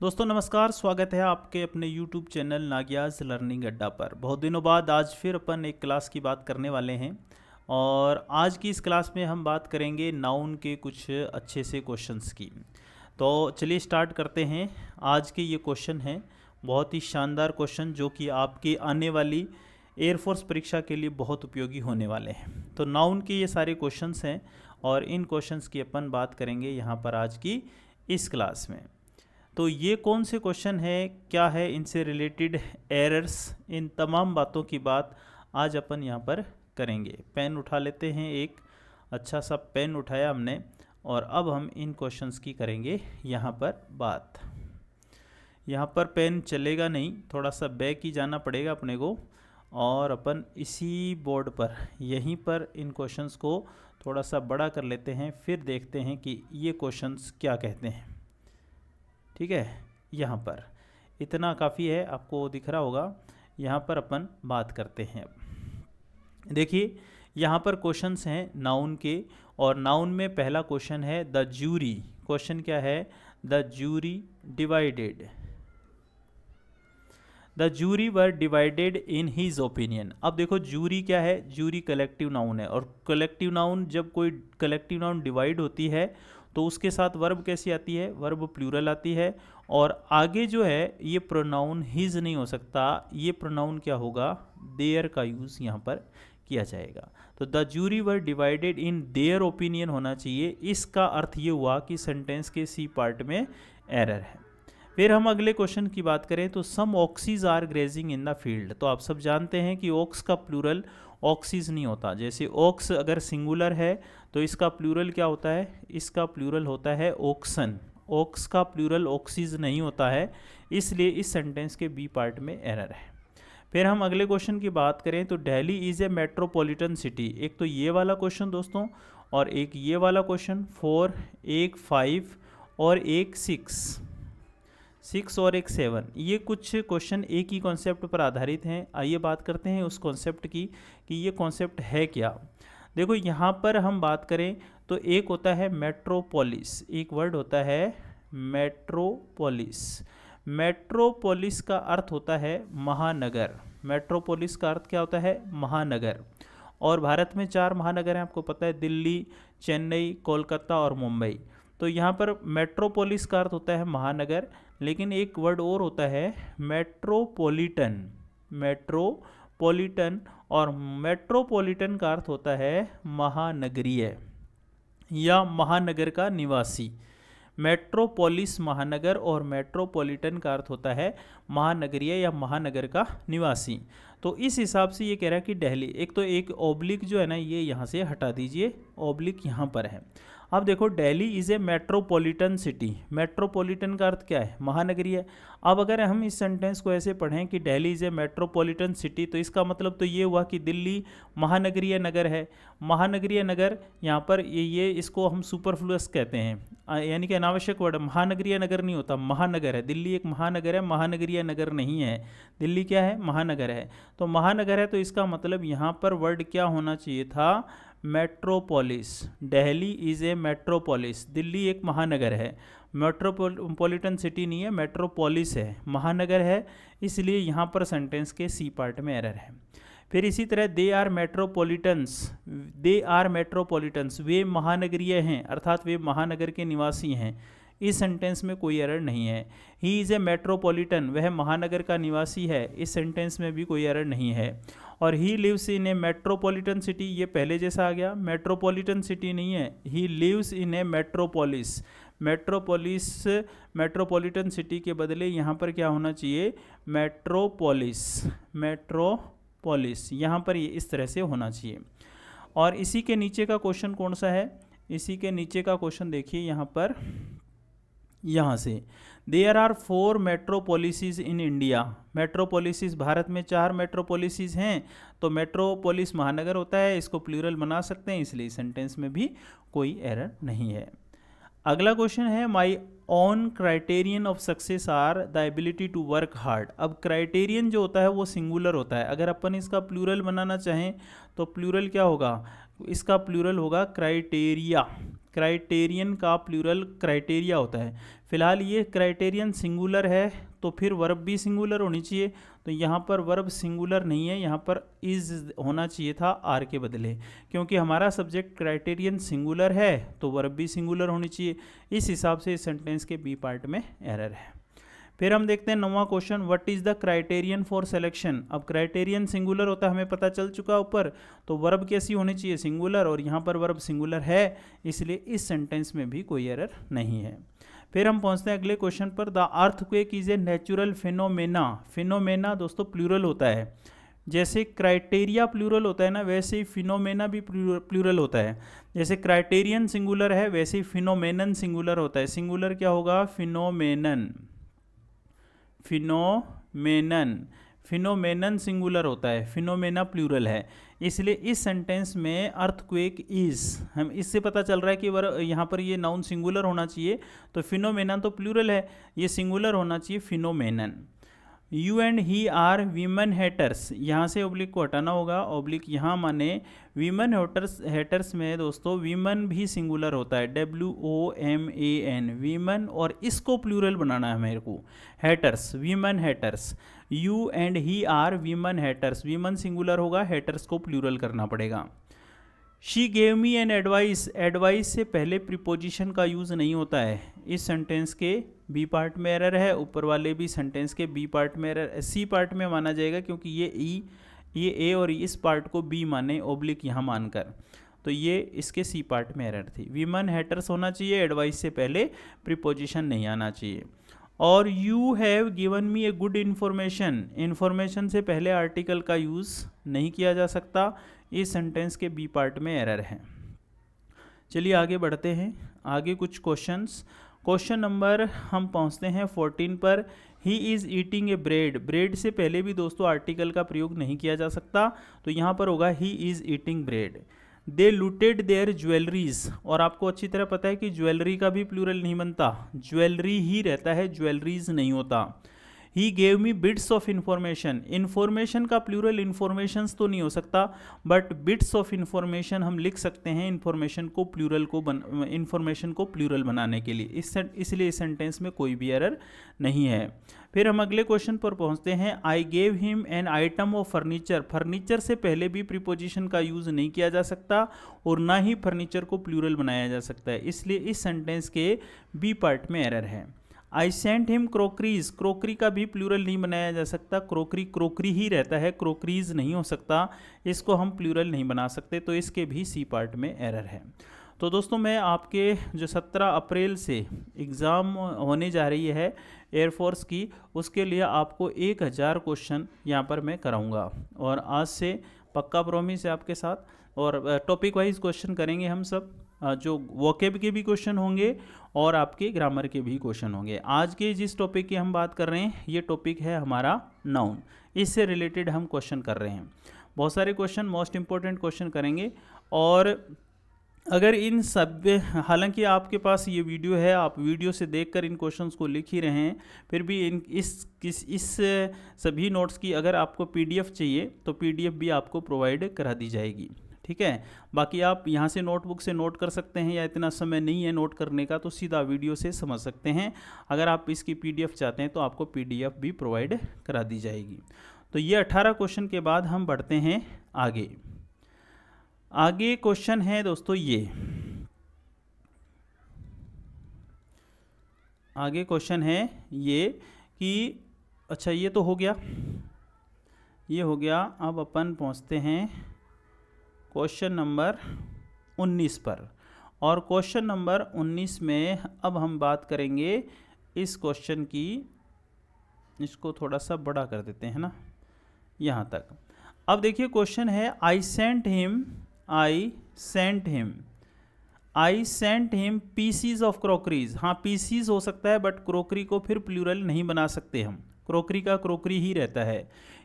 दोस्तों नमस्कार स्वागत है आपके अपने YouTube चैनल नागियाज लर्निंग अड्डा पर बहुत दिनों बाद आज फिर अपन एक क्लास की बात करने वाले हैं और आज की इस क्लास में हम बात करेंगे नाउन के कुछ अच्छे से क्वेश्चंस की तो चलिए स्टार्ट करते हैं आज के ये क्वेश्चन हैं बहुत ही शानदार क्वेश्चन जो कि आपकी आने वाली एयरफोर्स परीक्षा के लिए बहुत उपयोगी होने वाले हैं तो नाउन के ये सारे क्वेश्चंस हैं और इन क्वेश्चंस की अपन बात करेंगे यहाँ पर आज की इस क्लास में तो ये कौन से क्वेश्चन है क्या है इनसे रिलेटेड एरर्स इन तमाम बातों की बात आज अपन यहाँ पर करेंगे पेन उठा लेते हैं एक अच्छा सा पेन उठाया हमने और अब हम इन क्वेश्चंस की करेंगे यहाँ पर बात यहाँ पर पेन चलेगा नहीं थोड़ा सा बैक ही जाना पड़ेगा अपने को और अपन इसी बोर्ड पर यहीं पर इन क्वेश्चंस को थोड़ा सा बड़ा कर लेते हैं फिर देखते हैं कि ये क्वेश्चंस क्या कहते हैं ठीक है यहाँ पर इतना काफ़ी है आपको दिख रहा होगा यहाँ पर अपन बात करते हैं देखिए यहाँ पर क्वेश्चंस हैं नाउन के और नाउन में पहला क्वेश्चन है द जूरी क्वेश्चन क्या है the jury divided the jury were divided in his opinion अब देखो जूरी क्या है जूरी कलेक्टिव नाउन है और कलेक्टिव नाउन जब कोई कलेक्टिव नाउन डिवाइड होती है तो उसके साथ वर्ब कैसी आती है वर्ब प्लूरल आती है और आगे जो है ये प्रोनाउन हिज नहीं हो सकता ये प्रोनाउन क्या होगा देयर का यूज़ यहाँ पर किया जाएगा तो the jury were divided in their opinion होना चाहिए इसका अर्थ ये हुआ कि सेंटेंस के सी पार्ट में एरर है फिर हम अगले क्वेश्चन की बात करें तो some oxes are grazing in the field तो आप सब जानते हैं कि ऑक्स का प्लूरल ऑक्सीज नहीं होता जैसे ऑक्स अगर सिंगुलर है तो इसका प्लूरल क्या होता है इसका प्लूरल होता है ऑक्सन ऑक्स का प्लूरल ऑक्सीज नहीं होता है इसलिए इस सेंटेंस के बी पार्ट में एरर है फिर हम अगले क्वेश्चन की बात करें तो Delhi is a metropolitan city एक तो ये वाला क्वेश्चन दोस्तों और एक ये वाला क्वेश्चन फोर एक फाइव और एक सिक्स सिक्स और एक सेवन ये कुछ क्वेश्चन एक ही कॉन्सेप्ट पर आधारित हैं आइए बात करते हैं उस कॉन्सेप्ट की कि ये कॉन्सेप्ट है क्या देखो यहाँ पर हम बात करें तो एक होता है मेट्रोपोलिस एक वर्ड होता है मेट्रोपोलिस मेट्रोपोलिस का अर्थ होता है महानगर मेट्रोपोलिस का अर्थ क्या होता है महानगर और भारत में चार महानगर हैं आपको पता है दिल्ली चेन्नई कोलकाता और मुंबई तो यहाँ पर मेट्रोपोलिस का अर्थ होता है महानगर लेकिन एक वर्ड और होता है मेट्रोपोलिटन मेट्रो पोलिटन और मेट्रोपोलिटन का अर्थ होता है महानगरीय या महानगर का निवासी मेट्रोपोलिस महानगर और मेट्रोपोलिटन का अर्थ होता है महानगरीय या महानगर का निवासी तो इस हिसाब से ये कह रहा है कि दिल्ली एक तो एक ओब्लिक जो है ना ये यहाँ से हटा दीजिए ओब्लिक यहाँ पर है अब देखो Delhi is a metropolitan city metropolitan का अर्थ क्या है महानगरीय अब अगर हम इस सेंटेंस को ऐसे पढ़ें कि Delhi is a metropolitan city तो इसका मतलब तो ये हुआ कि दिल्ली महानगरीय नगर है महानगरीय नगर यहाँ पर ये ये इसको हम सुपरफ्लुअस कहते हैं यानी कि अनावश्यक वर्ड महानगरीय नगर नहीं होता महानगर है दिल्ली एक महानगर है महानगरीय नगर नहीं है दिल्ली क्या है महानगर है तो महानगर है तो इसका मतलब यहाँ पर वर्ड क्या होना चाहिए था metropolis Delhi is a metropolis Delhi एक महानगर है मेट्रोपोलिटन सिटी नहीं है मेट्रोपोलिस है महानगर है इसलिए यहाँ पर सेंटेंस के सी पार्ट में एरर है फिर इसी तरह दे आर मेट्रोपोलिटन्स दे आर मेट्रोपोलिटन्स वे महानगरीय हैं अर्थात वे महानगर के निवासी हैं इस सेंटेंस में कोई एरर नहीं है ही इज़ ए मेट्रोपोलिटन वह महानगर का निवासी है इस सेंटेंस में भी कोई एरर नहीं है और he lives in a metropolitan city ये पहले जैसा आ गया मेट्रोपोलिटन सिटी नहीं है he lives in a metropolis metropolis metropolitan city के बदले यहाँ पर क्या होना चाहिए मेट्रोपोलिस मेट्रोपोलिस यहाँ पर ये इस तरह से होना चाहिए और इसी के नीचे का क्वेश्चन कौन सा है इसी के नीचे का क्वेश्चन देखिए यहाँ पर यहाँ से there are four metropolises in India metropolises Bharat में चार मेट्रो पॉलिसीज़ हैं तो मेट्रोपोलिस महानगर होता है इसको प्लूरल बना सकते हैं इसलिए सेंटेंस में भी कोई एरर नहीं है अगला क्वेश्चन है my own criterion of success are the ability to work hard अब क्राइटेरियन जो होता है वो सिंगुलर होता है अगर अपन इसका प्लूरल बनाना चाहें तो प्लूरल क्या होगा इसका प्लूरल होगा क्राइटेरिया क्राइटेरियन का प्लूरल क्राइटेरिया होता है फिलहाल ये क्राइटेरियन सिंगुलर है तो फिर वर्ब भी सिंगुलर होनी चाहिए तो यहाँ पर वर्ब सिंगुलर नहीं है यहाँ पर इज होना चाहिए था आर के बदले क्योंकि हमारा सब्जेक्ट क्राइटेरियन सिंगुलर है तो वर्ब भी सिंगुलर होनी चाहिए इस हिसाब से इस सेंटेंस के बी पार्ट में एरर है फिर हम देखते हैं नवा question what is the criterion for selection अब क्राइटेरियन सिंगुलर होता है हमें पता चल चुका ऊपर तो वर्ब कैसी होनी चाहिए सिंगुलर और यहाँ पर वर्ब सिंगुलर है इसलिए इस सेंटेंस में भी कोई एरर नहीं है फिर हम पहुँचते हैं अगले क्वेश्चन पर the earthquake is a natural phenomena phenomena दोस्तों प्लूरल होता है जैसे क्राइटेरिया प्लूरल होता है ना वैसे ही फिनोमेना भी प्लूरल होता है जैसे क्राइटेरियन सिंगुलर है वैसे ही फिनोमेनन सिंगुलर होता है सिंगुलर क्या होगा फिनोमेनन फिनोमेनन फिनोमेनन सिंगुलर होता है फिनोमेना प्लूरल है इसलिए इस सेंटेंस में अर्थक्वेक इज हम इससे पता चल रहा है कि यहाँ पर ये नाउन सिंगुलर होना चाहिए तो फिनोमेना तो प्लूरल है ये सिंगुलर होना चाहिए phenomenon you and he are women haters यहाँ से ओब्लिक को हटाना होगा ओब्लिक यहाँ माने वीमन होटर्स हेटर्स में दोस्तों वीमन भी सिंगुलर होता है W O M A N women और इसको प्लूरल बनाना है मेरे को haters women haters you and he are women haters women singular होगा हेटर्स को प्लूरल करना पड़ेगा she gave me an advice advice से पहले प्रिपोजिशन का यूज़ नहीं होता है इस सेंटेंस के बी पार्ट में एरर है ऊपर वाले भी सेंटेंस के बी पार्ट में एरर सी पार्ट में माना जाएगा क्योंकि ये ई e, ये ए और इस पार्ट को बी माने ओब्लिक यहाँ मानकर तो ये इसके सी पार्ट में एरर थी वीमन हैटर्स होना चाहिए एडवाइस से पहले प्रिपोजिशन नहीं आना चाहिए और you have given me a good information information से पहले आर्टिकल का यूज़ नहीं किया जा सकता इस सेंटेंस के बी पार्ट में एरर है चलिए आगे बढ़ते हैं आगे कुछ क्वेश्चंस क्वेश्चन नंबर हम पहुंचते हैं फोर्टीन पर he is eating a bread bread से पहले भी दोस्तों आर्टिकल का प्रयोग नहीं किया जा सकता तो यहाँ पर होगा he is eating bread they looted their jewelleries और आपको अच्छी तरह पता है कि ज्वेलरी का भी प्लूरल नहीं बनता ज्वेलरी ही रहता है ज्वेलरीज नहीं होता he gave me bits of information information का प्लूरल इन्फॉर्मेशंस तो नहीं हो सकता बट बिट्स ऑफ इन्फॉर्मेशन हम लिख सकते हैं इन्फॉर्मेशन को प्लूरल को बन इन्फॉर्मेशन को प्लूरल बनाने के लिए इस इसलिए इस सेंटेंस में कोई भी एरर नहीं है फिर हम अगले क्वेश्चन पर पहुंचते हैं I gave him an item of furniture furniture से पहले भी प्रीपोजिशन का यूज़ नहीं किया जा सकता और ना ही फर्नीचर को प्लूरल बनाया जा सकता है इसलिए इस सेंटेंस के बी पार्ट में एरर है I sent him crockeries crockery का भी प्लूरल नहीं बनाया जा सकता क्रोकरी क्रोकरी ही रहता है क्रोकरीज नहीं हो सकता इसको हम प्लूरल नहीं बना सकते तो इसके भी सी पार्ट में एरर है तो दोस्तों मैं आपके जो 17 अप्रैल से एग्ज़ाम होने जा रही है एयरफोर्स की उसके लिए आपको 1000 क्वेश्चन यहाँ पर मैं कराऊँगा और आज से पक्का प्रोमिस है आपके साथ और टॉपिक वाइज क्वेश्चन करेंगे हम सब जो वॉकेब के भी क्वेश्चन होंगे और आपके ग्रामर के भी क्वेश्चन होंगे आज के जिस टॉपिक की हम बात कर रहे हैं ये टॉपिक है हमारा नाउन इससे रिलेटेड हम क्वेश्चन कर रहे हैं बहुत सारे क्वेश्चन मोस्ट इम्पॉर्टेंट क्वेश्चन करेंगे और अगर इन सब हालांकि आपके पास ये वीडियो है आप वीडियो से देखकर इन क्वेश्चंस को लिख ही रहे हैं फिर भी इन इस किस इस सभी नोट्स की अगर आपको पीडीएफ चाहिए तो पीडीएफ भी आपको प्रोवाइड करा दी जाएगी ठीक है बाकी आप यहाँ से नोटबुक से नोट कर सकते हैं या इतना समय नहीं है नोट करने का तो सीधा वीडियो से समझ सकते हैं अगर आप इसकी पीडीएफ चाहते हैं तो आपको पीडीएफ भी प्रोवाइड करा दी जाएगी तो ये 18 क्वेश्चन के बाद हम बढ़ते हैं आगे आगे क्वेश्चन है दोस्तों ये आगे क्वेश्चन है ये कि अच्छा ये तो हो गया ये हो गया अब अपन पहुँचते हैं क्वेश्चन नंबर 19 पर और क्वेश्चन नंबर 19 में अब हम बात करेंगे इस क्वेश्चन की इसको थोड़ा सा बड़ा कर देते हैं ना यहाँ तक अब देखिए क्वेश्चन है I sent him I sent him I sent him pieces of crockeries हाँ पीसीज हो सकता है बट क्रोकरी को फिर प्लूरल नहीं बना सकते हम क्रोकरी का क्रोकरी ही रहता है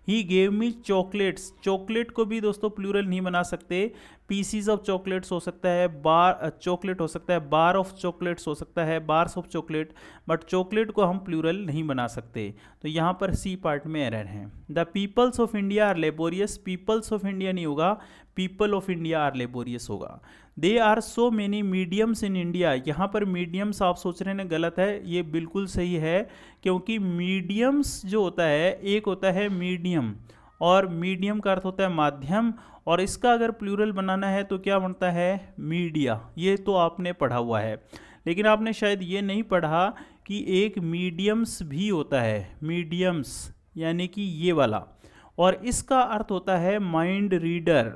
he gave me chocolates chocolate को भी दोस्तों प्लूरल नहीं बना सकते पीसीज ऑफ चॉकलेट्स हो सकता है बार चॉकलेट हो सकता है बार ऑफ चॉकलेट्स हो सकता है bars of chocolate but chocolate को हम प्लूरल नहीं बना सकते तो यहाँ पर सी पार्ट में एरर है the peoples of India are laborious peoples of India नहीं होगा people of India are laborious होगा they are so many mediums in India यहाँ पर मीडियम्स आप सोच रहे हैं गलत है ये बिल्कुल सही है क्योंकि मीडियम्स जो होता है एक होता है मीडियम और मीडियम का अर्थ होता है माध्यम और इसका अगर प्लूरल बनाना है तो क्या बनता है मीडिया ये तो आपने पढ़ा हुआ है लेकिन आपने शायद ये नहीं पढ़ा कि एक मीडियम्स भी होता है मीडियम्स यानी कि ये वाला और इसका अर्थ होता है माइंड रीडर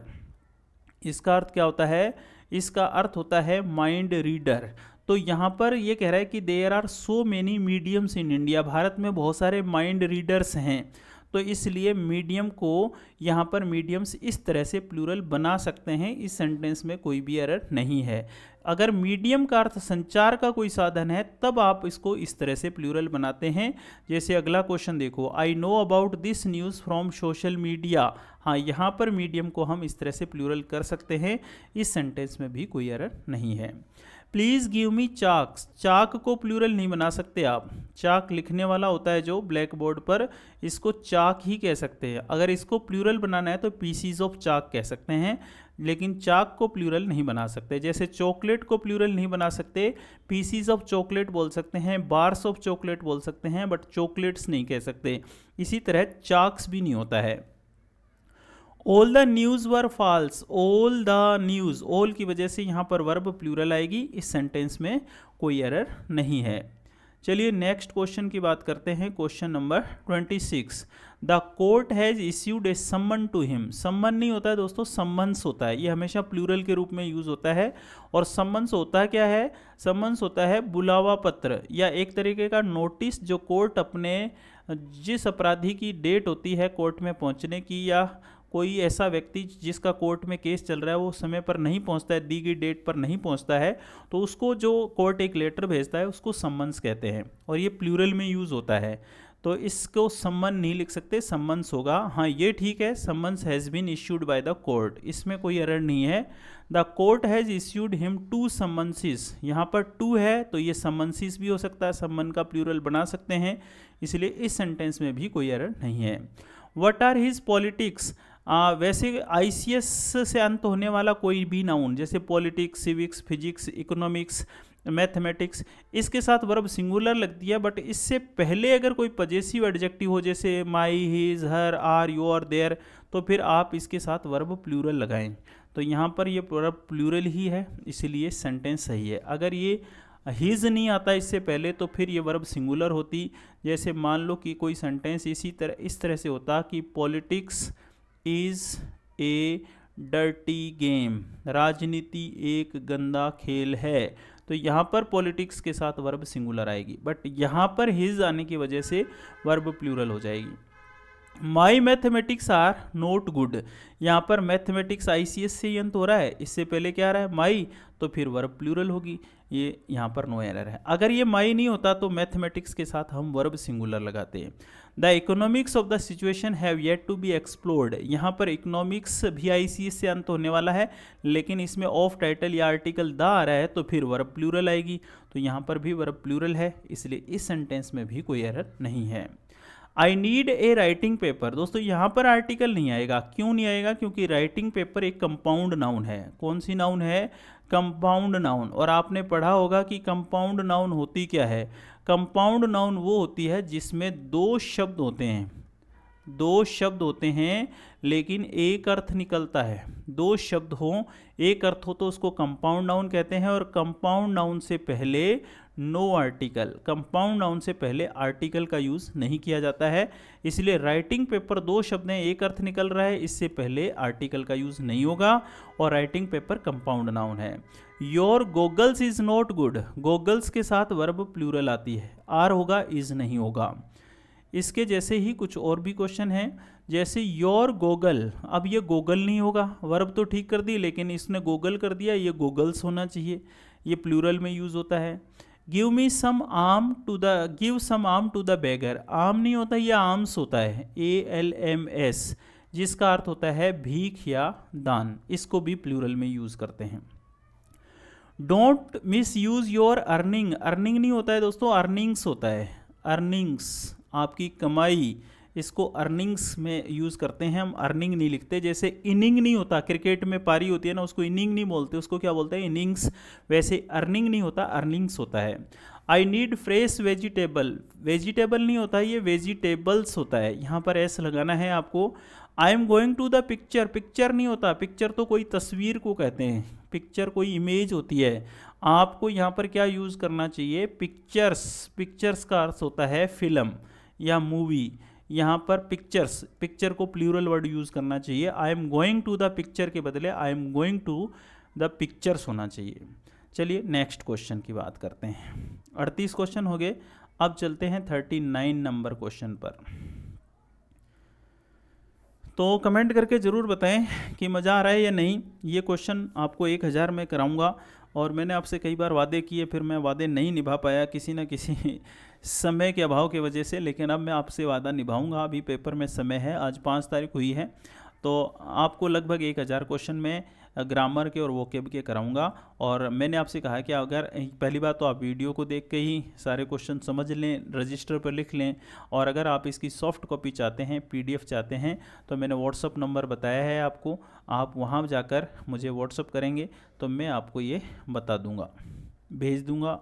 इसका अर्थ क्या होता है इसका अर्थ होता है माइंड रीडर तो यहाँ पर ये कह रहा है कि there are so many mediums in India Bharat में बहुत सारे माइंड रीडर्स हैं तो इसलिए मीडियम को यहाँ पर मीडियम्स इस तरह से प्लूरल बना सकते हैं इस सेंटेंस में कोई भी एरर नहीं है अगर मीडियम का अर्थ संचार का कोई साधन है तब आप इसको इस तरह से प्लूरल बनाते हैं जैसे अगला क्वेश्चन देखो I know about this news from social media हाँ यहाँ पर मीडियम को हम इस तरह से प्लूरल कर सकते हैं इस सेंटेंस में भी कोई एरर नहीं है प्लीज़ गिव मी चाक्स चाक को प्लूरल नहीं बना सकते आप चाक लिखने वाला होता है जो ब्लैक बोर्ड पर इसको चाक ही कह सकते हैं अगर इसको प्लूरल बनाना है तो पीसीज ऑफ चाक कह सकते हैं लेकिन चाक को प्लूरल नहीं बना सकते जैसे चॉकलेट को प्लूरल नहीं बना सकते पीसीज ऑफ चॉकलेट बोल सकते हैं बार्स ऑफ चॉकलेट बोल सकते हैं बट चॉकलेट्स नहीं कह सकते इसी तरह चाक्स भी नहीं होता है all the news were false all the news all की वजह से यहाँ पर वर्ब प्लूरल आएगी इस सेंटेंस में कोई एरर नहीं है चलिए नेक्स्ट क्वेश्चन की बात करते हैं question number twenty six the court has issued a summon to him सम्मन नहीं होता है दोस्तों सम्मन्स होता है ये हमेशा प्लूरल के रूप में यूज़ होता है और सम्मन्स होता क्या है सम्मन्स होता है बुलावा पत्र या एक तरीके का नोटिस जो कोर्ट अपने जिस अपराधी की डेट होती है कोर्ट में पहुंचने की या कोई ऐसा व्यक्ति जिसका कोर्ट में केस चल रहा है वो समय पर नहीं पहुंचता है दी गई डेट पर नहीं पहुंचता है तो उसको जो कोर्ट एक लेटर भेजता है उसको सम्मन्स कहते हैं और ये प्लूरल में यूज़ होता है तो इसको सम्मन नहीं लिख सकते सम्मन्स होगा हाँ ये ठीक है summons has been issued by the court इसमें कोई एरर नहीं है the court has issued him to summonses यहाँ पर टू है तो ये सम्मनसिस भी हो सकता है सम्मन का प्लूरल बना सकते हैं इसलिए इस सेंटेंस में भी कोई एरर नहीं है वट आर हिज पॉलिटिक्स आ, वैसे आई से अंत होने वाला कोई भी नाउन जैसे politics civics physics economics mathematics इसके साथ वर्ब सिंगुलर लगती है बट इससे पहले अगर कोई पजेसिव एडजेक्टिव हो जैसे my his her our our their तो फिर आप इसके साथ वर्ब प्लूरल लगाएं तो यहाँ पर ये वर्ब प्लूरल ही है इसलिए सेंटेंस सही है अगर ये हीज़ नहीं आता इससे पहले तो फिर ये वर्ब सिंगुलर होती जैसे मान लो कि कोई सेंटेंस इसी तरह इस तरह से होता कि politics is a dirty game राजनीति एक गंदा खेल है तो यहाँ पर पॉलिटिक्स के साथ वर्ब सिंगुलर आएगी बट यहाँ पर हिज आने की वजह से वर्ब प्लूरल हो जाएगी my mathematics are not good यहाँ पर मैथमेटिक्स आई सी एस से यंत हो रहा है इससे पहले क्या आ रहा है माई तो फिर वर्ब प्लूरल होगी ये यहाँ पर नो एरर है अगर ये माई नहीं होता तो मैथमेटिक्स के साथ हम वर्ब सिंगुलर लगाते हैं the economics of the situation have yet to be explored यहाँ पर इकोनॉमिक्स भी आई सी से अंत होने वाला है लेकिन इसमें ऑफ टाइटल या आर्टिकल द आ रहा है तो फिर वर्ब प्लूरल आएगी तो यहाँ पर भी वर्ब प्लूरल है इसलिए इस सेंटेंस में भी कोई एरर नहीं है I need a writing paper दोस्तों यहाँ पर आर्टिकल नहीं आएगा क्यों नहीं आएगा क्योंकि राइटिंग पेपर एक कंपाउंड नाउन है कौन सी नाउन है कंपाउंड नाउन और आपने पढ़ा होगा कि कंपाउंड नाउन होती क्या है कंपाउंड नाउन वो होती है जिसमें दो शब्द होते हैं दो शब्द होते हैं लेकिन एक अर्थ निकलता है दो शब्द हो एक अर्थ हो तो उसको कंपाउंड नाउन कहते हैं और कंपाउंड नाउन से पहले नो आर्टिकल कंपाउंड नाउन से पहले आर्टिकल का यूज़ नहीं किया जाता है इसलिए राइटिंग पेपर दो शब्द हैं एक अर्थ निकल रहा है इससे पहले आर्टिकल का यूज़ नहीं होगा और राइटिंग पेपर कंपाउंड नाउन है your goggles is not good goggles के साथ वर्ब प्लूरल आती है आर होगा इज नहीं होगा इसके जैसे ही कुछ और भी क्वेश्चन है जैसे योर गोगल अब ये गोगल नहीं होगा वर्ब तो ठीक कर दी लेकिन इसने गोगल कर दिया ये गोगल्स होना चाहिए ये प्लूरल में यूज़ होता है गिव मी सम आम टू द गिव सम आम टू द बेगर आम नहीं होता ये आर्म्स होता है ए एल एम एस जिसका अर्थ होता है भीख या दान इसको भी प्लूरल में यूज़ करते हैं don't miss use your earning earning नहीं होता है दोस्तों अर्निंग्स होता है अर्निंग्स आपकी कमाई इसको अर्निंग्स में यूज़ करते हैं हम अर्निंग नहीं लिखते जैसे इनिंग नहीं होता क्रिकेट में पारी होती है ना उसको इनिंग नहीं बोलते उसको क्या बोलते हैं इनिंग्स वैसे अर्निंग नहीं होता अर्निंग्स होता है I need fresh vegetable vegetable नहीं होता ये वेजिटेबल्स होता है यहाँ पर ऐसा लगाना है आपको I am going to the picture picture नहीं होता पिक्चर तो कोई तस्वीर को कहते हैं पिक्चर कोई इमेज होती है आपको यहाँ पर क्या यूज़ करना चाहिए पिक्चर्स पिक्चर्स का अर्थ होता है फिल्म या मूवी यहाँ पर पिक्चर्स पिक्चर को प्लूरल वर्ड यूज़ करना चाहिए I am going to the picture के बदले I am going to the pictures होना चाहिए चलिए नेक्स्ट क्वेश्चन की बात करते हैं अड़तीस क्वेश्चन हो गए अब चलते हैं थर्टी नाइन नंबर क्वेश्चन पर तो कमेंट करके ज़रूर बताएं कि मज़ा आ रहा है या नहीं ये क्वेश्चन आपको एक हज़ार में कराऊंगा और मैंने आपसे कई बार वादे किए फिर मैं वादे नहीं निभा पाया किसी न किसी समय के अभाव की वजह से लेकिन अब मैं आपसे वादा निभाऊंगा अभी पेपर में समय है आज पाँच तारीख हुई है तो आपको लगभग एक हज़ार क्वेश्चन में ग्रामर के और वोकेब के कराऊंगा और मैंने आपसे कहा कि अगर पहली बात तो आप वीडियो को देख के ही सारे क्वेश्चन समझ लें रजिस्टर पर लिख लें और अगर आप इसकी सॉफ्ट कॉपी चाहते हैं पीडीएफ चाहते हैं तो मैंने व्हाट्सअप नंबर बताया है आपको आप वहाँ जाकर मुझे व्हाट्सअप करेंगे तो मैं आपको ये बता दूँगा भेज दूँगा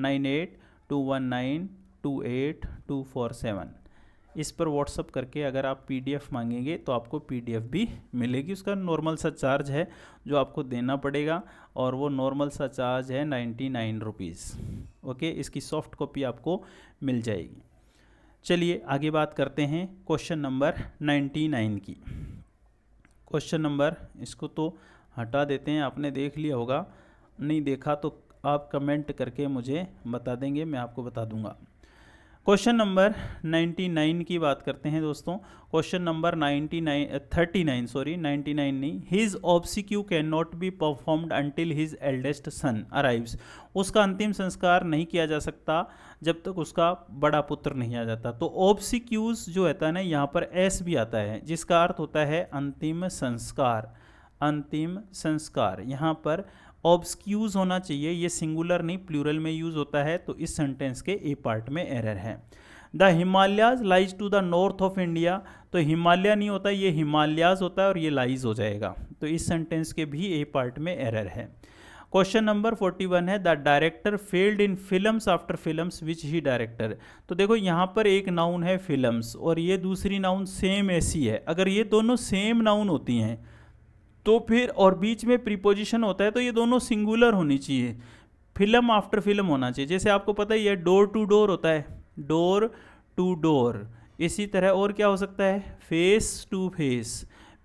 nine eight two one nine two eight two four seven इस पर व्हाट्सअप करके अगर आप पीडीएफ मांगेंगे तो आपको पीडीएफ भी मिलेगी उसका नॉर्मल सा चार्ज है जो आपको देना पड़ेगा और वो नॉर्मल सा चार्ज है नाइन्टी नाइन रुपीज़ ओके इसकी सॉफ्ट कॉपी आपको मिल जाएगी चलिए आगे बात करते हैं क्वेश्चन नंबर नाइन्टी नाइन की क्वेश्चन नंबर इसको तो हटा देते हैं आपने देख लिया होगा नहीं देखा तो आप कमेंट करके मुझे बता देंगे मैं आपको बता दूंगा क्वेश्चन नंबर 99 की बात करते हैं दोस्तों क्वेश्चन नंबर 99 39 सॉरी 99 नहीं his obsequies can not be performed until his eldest son arrives उसका अंतिम संस्कार नहीं किया जा सकता जब तक उसका बड़ा पुत्र नहीं आ जाता तो ऑब्सिक्यूज जो रहता है ना यहाँ पर एस भी आता है जिसका अर्थ होता है अंतिम संस्कार अंतिम संस्कार यहाँ पर ऑब्सक्यूज होना चाहिए ये सिंगुलर नहीं प्लूरल में यूज़ होता है तो इस सेंटेंस के ए पार्ट में एरर है the Himalayas lies to the north of India तो हिमालय नहीं होता ये हिमालयाज होता है और ये लाइज हो जाएगा तो इस सेंटेंस के भी ए पार्ट में एरर है क्वेश्चन नंबर फोर्टी वन है the director failed in films after films which he director तो देखो यहाँ पर एक नाउन है फिल्म्स और ये दूसरी नाउन सेम ऐसी है अगर ये दोनों सेम नाउन होती हैं तो फिर और बीच में प्रीपोजिशन होता है तो ये दोनों सिंगुलर होनी चाहिए फिल्म आफ्टर फिल्म होना चाहिए जैसे आपको पता ही है डोर टू डोर होता है डोर टू डोर इसी तरह और क्या हो सकता है face to face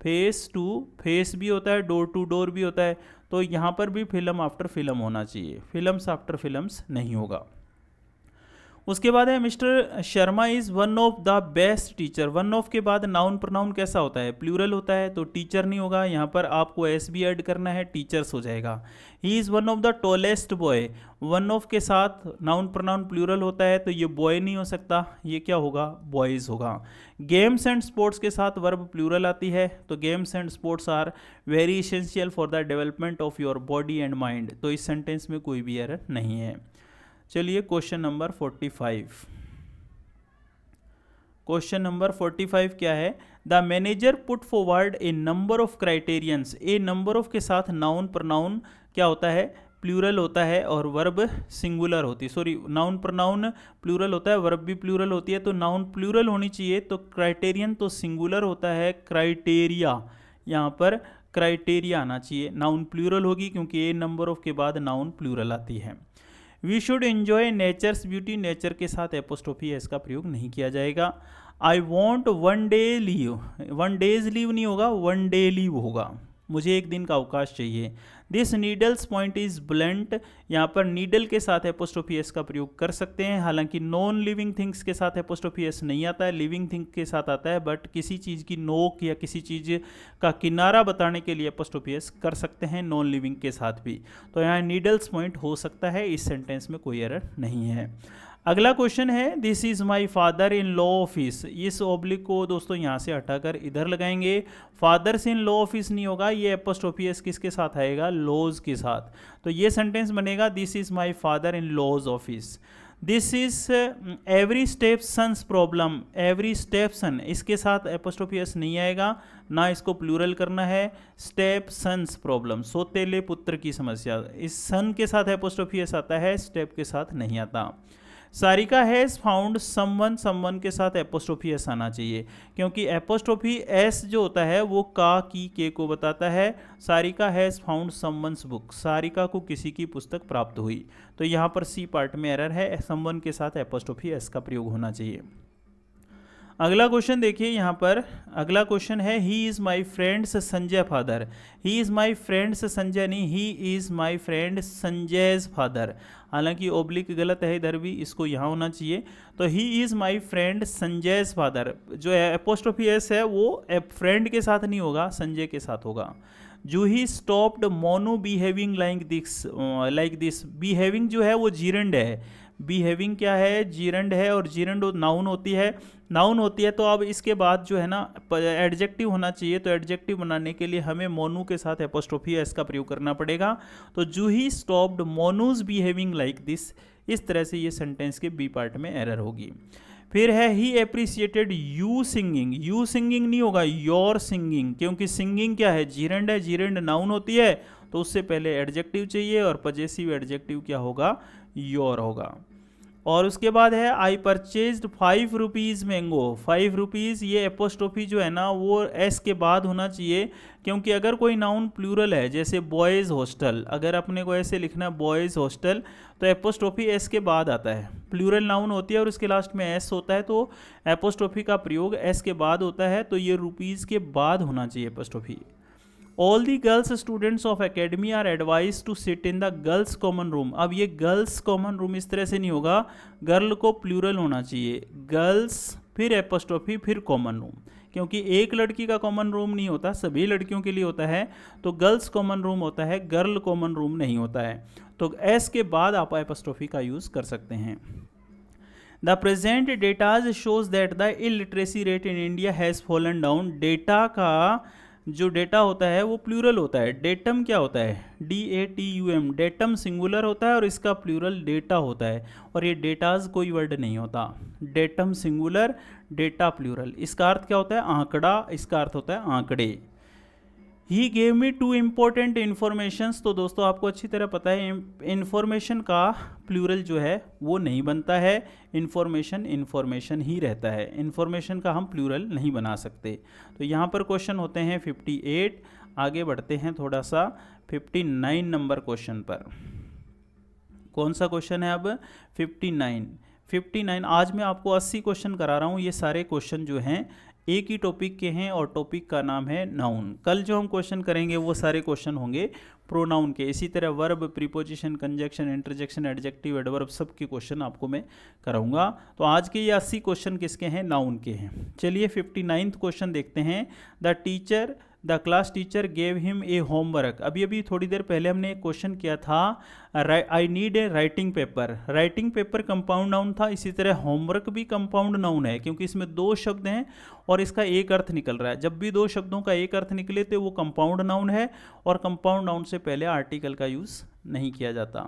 face to face भी होता है डोर टू डोर भी होता है तो यहाँ पर भी फिल्म आफ्टर फिल्म होना चाहिए फिल्म्स आफ्टर फिल्म्स नहीं होगा उसके बाद है mister Sharma is one of the best teacher one of के बाद नाउन प्रोनाउन कैसा होता है प्लूरल होता है तो टीचर नहीं होगा यहाँ पर आपको एस बी एड करना है टीचर्स हो जाएगा he is one of the tallest boy one of के साथ नाउन प्रोनाउन प्लूरल होता है तो ये बॉय नहीं हो सकता ये क्या होगा बॉयज़ होगा गेम्स एंड स्पोर्ट्स के साथ वर्ब प्लूरल आती है तो games and sports are very essential for the development of your body and mind तो इस सेंटेंस में कोई भी एरर नहीं है चलिए question number forty five question number forty five क्या है the manager put forward a number of criterions a number of के साथ नाउन प्रनाउन क्या होता है प्लूरल होता है और वर्ब सिंगुलर होती है सॉरी नाउन प्रनाउन प्लूरल होता है वर्ब भी प्लूरल होती है तो नाउन प्लूरल होनी चाहिए तो क्राइटेरियन तो सिंगुलर होता है क्राइटेरिया यहाँ पर क्राइटेरिया आना चाहिए नाउन प्लूरल होगी क्योंकि ए नंबर ऑफ के बाद नाउन प्लूरल आती है we should enjoy nature's beauty nature के साथ एपोस्टोफी है इसका प्रयोग नहीं किया जाएगा I want one day leave one days leave नहीं होगा वन डे लीव होगा मुझे एक दिन का अवकाश चाहिए this needle's point is blunt यहाँ पर नीडल के साथ एपोस्टोफियस का प्रयोग कर सकते हैं हालांकि नॉन लिविंग थिंग्स के साथ एपोस्टोफियस नहीं आता है लिविंग थिंग के साथ आता है बट किसी चीज़ की नोक या किसी चीज़ का किनारा बताने के लिए एपोस्टोफियस कर सकते हैं नॉन लिविंग के साथ भी तो यहाँ नीडल्स पॉइंट हो सकता है इस सेंटेंस में कोई एरर नहीं है अगला क्वेश्चन है this is my father in law office इस ओब्लिक को दोस्तों यहाँ से हटाकर इधर लगाएंगे फादर्स इन लॉ ऑफिस नहीं होगा ये एपोस्टोफियस किसके साथ आएगा लॉज के साथ तो ये सेंटेंस बनेगा this is my father in law's office this is every step son's problem every step son इसके साथ एपोस्टोफियस नहीं आएगा ना इसको प्लूरल करना है स्टेप सन्स प्रॉब्लम सोतेले पुत्र की समस्या इस सन के साथ एपोस्टोफियस आता है स्टेप के साथ नहीं आता Sarika has found someone someone के साथ एपोस्ट्रोफी एस आना चाहिए क्योंकि एपोस्ट्रोफी एस जो होता है वो का की के को बताता है Sarika has found someone's book Sarika को किसी की पुस्तक प्राप्त हुई तो यहाँ पर सी पार्ट में एरर है समवन के साथ एपोस्ट्रोफी एस का प्रयोग होना चाहिए अगला क्वेश्चन देखिए यहाँ पर अगला क्वेश्चन है he is my friend's Sanjay father he is my friend's Sanjay नहीं he is my friend Sanjay father हालांकि ओब्लिक गलत है इधर भी इसको यहाँ होना चाहिए तो he is my friend Sanjay father जो एपोस्ट्रोफी एस है वो फ्रेंड के साथ नहीं होगा संजय के साथ होगा Juhi stopped Mono behaving like this like this behaving जो है वो जीरेंड है बी हैविंग क्या है जीरंड है और जीरंड नाउन होती है नाउन होती है तो अब इसके बाद जो है ना एडजेक्टिव होना चाहिए तो एडजेक्टिव बनाने के लिए हमें मोनू के साथ एपोस्ट्रोफी एस का प्रयोग करना पड़ेगा तो Juhi stopped Monu's behaving like this इस तरह से ये सेंटेंस के बी पार्ट में एरर होगी फिर है he appreciated you singing you singing नहीं होगा योर सिंगिंग क्योंकि सिंगिंग क्या है जीरेंड है जीरेंड नाउन होती है तो उससे पहले एडजेक्टिव चाहिए और पजेसिव एडजेक्टिव क्या होगा योर होगा और उसके बाद है I purchase five rupees mango five rupees ये एपोस्टोफी जो है ना वो एस के बाद होना चाहिए क्योंकि अगर कोई नाउन प्लूरल है जैसे बॉयज़ हॉस्टल अगर अपने को ऐसे लिखना है बॉयज़ हॉस्टल तो एपोस्टोफी एस के बाद आता है प्लूरल नाउन होती है और उसके लास्ट में एस होता है तो एपोस्टोफी का प्रयोग एस के बाद होता है तो ये रुपीज़ के बाद होना चाहिए apostrophe all the girls students of academy are advise to sit in the girls common room अब ये गर्ल्स कॉमन रूम इस तरह से नहीं होगा गर्ल को प्लूरल होना चाहिए गर्ल्स फिर एपोस्टोफी फिर कॉमन रूम क्योंकि एक लड़की का कॉमन रूम नहीं होता सभी लड़कियों के लिए होता है तो गर्ल्स कॉमन रूम होता है गर्ल कॉमन रूम नहीं होता है तो एस के बाद आप एपोस्टोफी का यूज़ कर सकते हैं the present datas shows that the illiteracy rate in India has fallen down data का जो डेटा होता है वो प्लूरल होता है डेटम क्या होता है D A T U M datum singular होता है और इसका प्लूरल डेटा होता है और ये डेटाज कोई वर्ड नहीं होता डेटम सिंगुलर डेटा प्लूरल इसका अर्थ क्या होता है आंकड़ा इसका अर्थ होता है आंकड़े he gave me two important informations तो दोस्तों आपको अच्छी तरह पता है इन्फॉर्मेशन का प्लूरल जो है वो नहीं बनता है इन्फॉर्मेशन इन्फॉर्मेशन ही रहता है इन्फॉर्मेशन का हम प्लूरल नहीं बना सकते तो यहाँ पर क्वेश्चन होते हैं 58 आगे बढ़ते हैं थोड़ा सा 59 नंबर क्वेश्चन पर कौन सा क्वेश्चन है अब 59 59 आज मैं आपको 80 क्वेश्चन करा रहा हूँ ये सारे क्वेश्चन जो हैं एक ही टॉपिक के हैं और टॉपिक का नाम है नाउन कल जो हम क्वेश्चन करेंगे वो सारे क्वेश्चन होंगे प्रोनाउन के इसी तरह verb preposition conjunction interjection adjective adverb सब के क्वेश्चन आपको मैं कराऊंगा तो आज के ये अस्सी क्वेश्चन किसके हैं नाउन के हैं चलिए फिफ्टी नाइन्थ क्वेश्चन देखते हैं the teacher the class teacher gave him a homework अभी अभी थोड़ी देर पहले हमने एक क्वेश्चन किया था I need a writing paper writing paper compound noun था इसी तरह होमवर्क भी कंपाउंड नाउन है क्योंकि इसमें दो शब्द हैं और इसका एक अर्थ निकल रहा है जब भी दो शब्दों का एक अर्थ निकले तो वो कंपाउंड नाउन है और कंपाउंड नाउन से पहले आर्टिकल का यूज़ नहीं किया जाता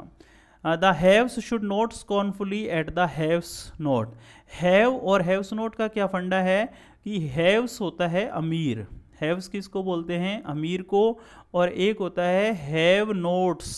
the haves should not scornfully at the haves not have और हैव्स नोट का क्या फंडा है कि हैव्स होता है अमीर हैव्स किसको बोलते हैं अमीर को और एक होता है हैव नोट्स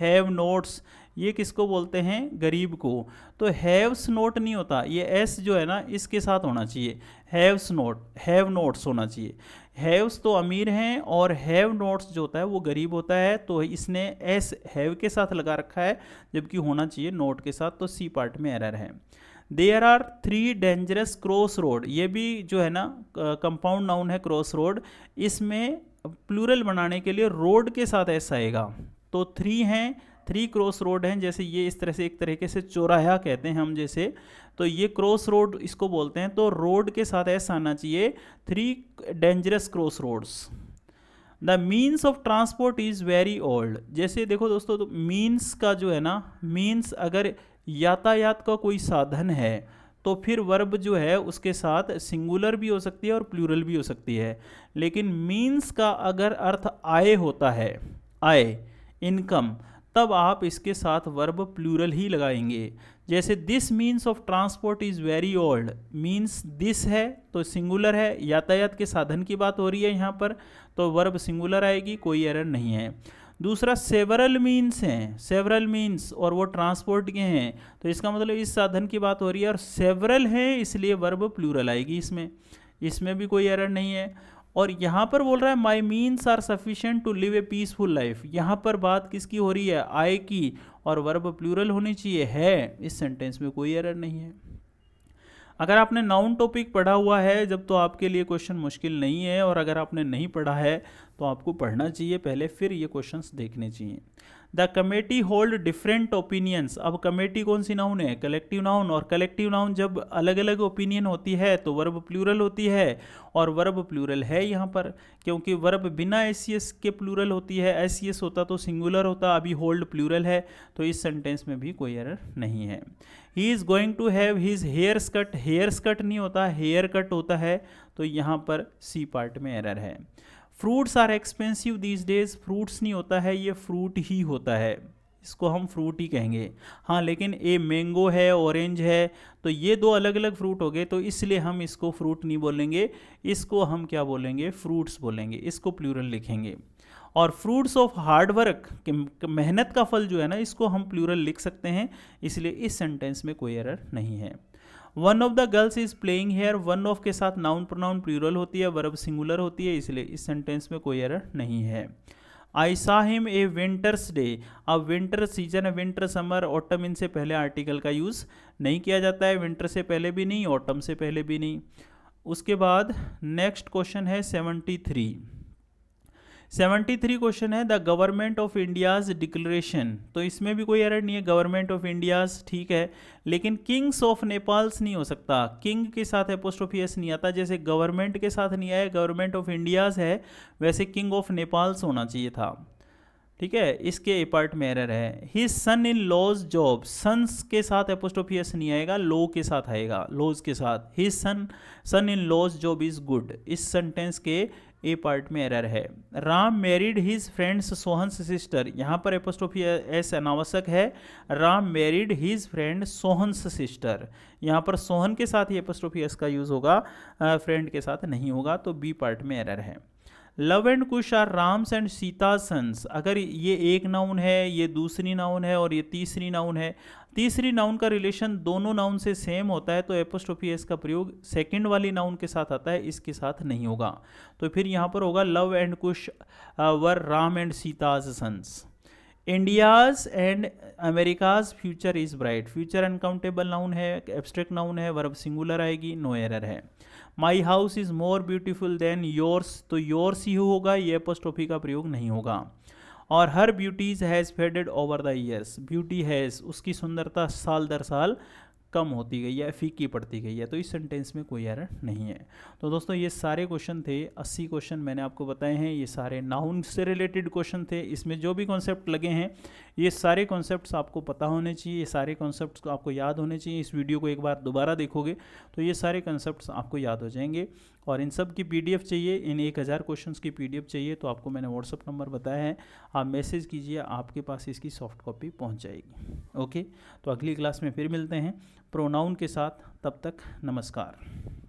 हैव नोट्स ये किसको बोलते हैं गरीब को तो हैव्स नोट नहीं होता ये एस जो है ना इसके साथ होना चाहिए हैव्स नोट हैव नोट्स होना चाहिए हैव्स तो अमीर हैं और हैव नोट्स जो होता है वो गरीब होता है तो इसने एस हैव के साथ लगा रखा है जबकि होना चाहिए नोट के साथ तो सी पार्ट में एरर है there are three dangerous cross road ये भी जो है ना कंपाउंड नाउन है क्रॉस रोड इसमें प्लूरल बनाने के लिए रोड के साथ ऐसा आएगा तो थ्री हैं थ्री क्रॉस रोड हैं जैसे ये इस तरह से एक तरीके से चौराहा कहते हैं हम जैसे तो ये क्रॉस रोड इसको बोलते हैं तो रोड के साथ ऐसा आना चाहिए three dangerous cross roads the means of transport is very old जैसे देखो दोस्तों तो मीन्स का जो है ना मीन्स अगर यातायात का कोई साधन है तो फिर वर्ब जो है उसके साथ सिंगुलर भी हो सकती है और प्लूरल भी हो सकती है लेकिन मीन्स का अगर अर्थ आय होता है आय इनकम तब आप इसके साथ वर्ब प्लूरल ही लगाएंगे जैसे this means of transport is very old means this है तो सिंगुलर है यातायात के साधन की बात हो रही है यहाँ पर तो वर्ब सिंगुलर आएगी कोई एरर नहीं है दूसरा सेवरल मीन्स हैं सेवरल मीन्स और वो ट्रांसपोर्ट के हैं तो इसका मतलब इस साधन की बात हो रही है और सेवरल हैं इसलिए वर्ब प्लूरल आएगी इसमें इसमें भी कोई एरर नहीं है और यहाँ पर बोल रहा है my means are sufficient to live a peaceful life यहाँ पर बात किसकी हो रही है आय की और वर्ब प्लूरल होनी चाहिए है इस सेंटेंस में कोई एरर नहीं है अगर आपने नाउन टॉपिक पढ़ा हुआ है जब तो आपके लिए क्वेश्चन मुश्किल नहीं है और अगर आपने नहीं पढ़ा है तो आपको पढ़ना चाहिए पहले फिर ये क्वेश्चंस देखने चाहिए the committee hold different opinions अब कमेटी कौन सी नाउन है कलेक्टिव नाउन और कलेक्टिव नाउन जब अलग अलग ओपिनियन होती है तो वर्ब प्लूरल होती है और वर्ब प्लूरल है यहाँ पर क्योंकि वर्ब बिना एस e के प्लूरल होती है एस e होता तो सिंगुलर होता अभी होल्ड प्लूरल है तो इस सेंटेंस में भी कोई एरर नहीं है he is going to have his hair cut hair cut नहीं होता हेयर कट होता है तो यहाँ पर सी पार्ट में एरर है fruits are expensive these days fruits नहीं होता है ये फ्रूट ही होता है इसको हम फ्रूट ही कहेंगे हाँ लेकिन ये मैंगो है ऑरेंज है तो ये दो अलग अलग फ्रूट हो गए तो इसलिए हम इसको फ्रूट नहीं बोलेंगे इसको हम क्या बोलेंगे फ्रूट्स बोलेंगे इसको प्लूरल लिखेंगे और फ्रूट्स ऑफ हार्ड वर्क मेहनत का फल जो है ना इसको हम प्लूरल लिख सकते हैं इसलिए इस सेंटेंस में कोई एरर नहीं है one of the girls is playing here one of के साथ नाउन प्रोनाउन प्लूरल होती है वर्ब सिंगुलर होती है इसलिए इस सेंटेंस में कोई एरर नहीं है I saw him a winter's day अब विंटर सीजन है विंटर समर ऑटम इनसे पहले आर्टिकल का यूज़ नहीं किया जाता है विंटर से पहले भी नहीं ऑटम से पहले भी नहीं उसके बाद नेक्स्ट क्वेश्चन है seventy three seventy three question है the government of India's declaration तो इसमें भी कोई एरर नहीं है गवर्नमेंट ऑफ इंडियाज ठीक है लेकिन किंग्स ऑफ नेपाल्स नहीं हो सकता किंग के साथ ऑफ यस नहीं आता जैसे गवर्नमेंट के साथ नहीं आया गवर्नमेंट ऑफ इंडियाज है वैसे किंग ऑफ नेपाल्स होना चाहिए था ठीक है इसके ए पार्ट में एरर है he son in law's job sons के साथ एपोस्टोफियस नहीं आएगा लो के साथ आएगा लॉज के साथ he son son in law's job is good इस सेंटेंस के ए पार्ट में एरर है Ram married his friends Sohan's sister यहाँ पर एपोस्टोफी एस अनावश्यक है Ram married his friend Sohan's sister यहाँ पर सोहन के साथ ही एपोस्टोफी एस का यूज़ होगा फ्रेंड के साथ नहीं होगा तो बी पार्ट में एरर है Luv and Kush are Ram's and Sita sons अगर ये एक नाउन है ये दूसरी नाउन है और ये तीसरी नाउन है तीसरी नाउन का रिलेशन दोनों नाउन से सेम होता है तो एपोस्ट्रोफी एस का प्रयोग सेकंड वाली नाउन के साथ आता है इसके साथ नहीं होगा तो फिर यहाँ पर होगा Luv and Kush were Ram and Sita's sons India's and America's future is bright future uncountable noun है एब्स्ट्रैक्ट नाउन है वर्ब सिंगुलर आएगी नो एरर है my house is more beautiful than yours तो योर्स ही होगा ये अपोस्टोफी का प्रयोग नहीं होगा और her beauty's has faded over the years beauty has उसकी सुंदरता साल दर साल कम होती गई है फीकी पड़ती गई है तो इस सेंटेंस में कोई एरर नहीं है तो दोस्तों ये सारे क्वेश्चन थे 80 क्वेश्चन मैंने आपको बताए हैं ये सारे नाउन से रिलेटेड क्वेश्चन थे इसमें जो भी कॉन्सेप्ट लगे हैं ये सारे कॉन्सेप्ट्स आपको पता होने चाहिए ये सारे कॉन्सेप्ट आपको याद होने चाहिए इस वीडियो को एक बार दोबारा देखोगे तो ये सारे कॉन्सेप्ट आपको याद हो जाएंगे और इन सब की पीडीएफ चाहिए इन एक हज़ार क्वेश्चन की पीडीएफ चाहिए तो आपको मैंने व्हाट्सअप नंबर बताया है आप मैसेज कीजिए आपके पास इसकी सॉफ्ट कॉपी पहुंच जाएगी ओके तो अगली क्लास में फिर मिलते हैं प्रोनाउन के साथ तब तक नमस्कार